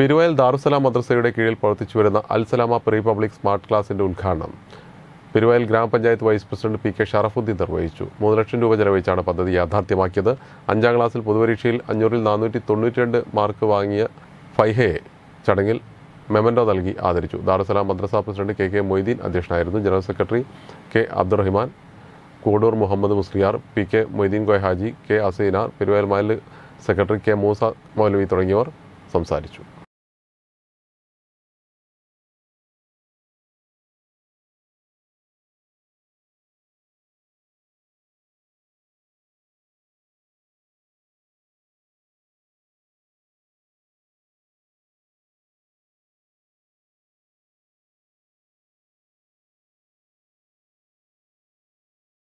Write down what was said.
പിരുവയൽ ദാറുസലാം മദ്രസയുടെ കീഴിൽ പ്രവർത്തിച്ചു വരുന്ന അൽസലാമ പ്രീ പബ്ലിക് സ്മാർട്ട് ക്ലാസിന്റെ ഉദ്ഘാടനം Piruvayal grama panchayat vice president P K Sharafuddin നിർവഹിച്ചു മൂന്ന് ലക്ഷം രൂപ ചെലവഴിച്ചാണ് പദ്ധതി യാഥാർത്ഥ്യമാക്കിയത് അഞ്ചാം ക്ലാസ്സിൽ പൊതുപരീക്ഷയിൽ അഞ്ഞൂറിൽ നാനൂറ്റി തൊണ്ണൂറ്റിരണ്ട് മാർക്ക് വാങ്ങിയ ഫൈഹയെ ചടങ്ങിൽ മെമൻഡോ നൽകി ആദരിച്ചു Darussalam madrasa president K K Moideen അധ്യക്ഷനായിരുന്നു general secretary K Abdurahiman Kudur Muhammad Musliyar P K Moideen Koya Haji K Aseenar Peruvayal Malil secretary K Moosa Maulavi തുടങ്ങിയവർ സംസാരിച്ചു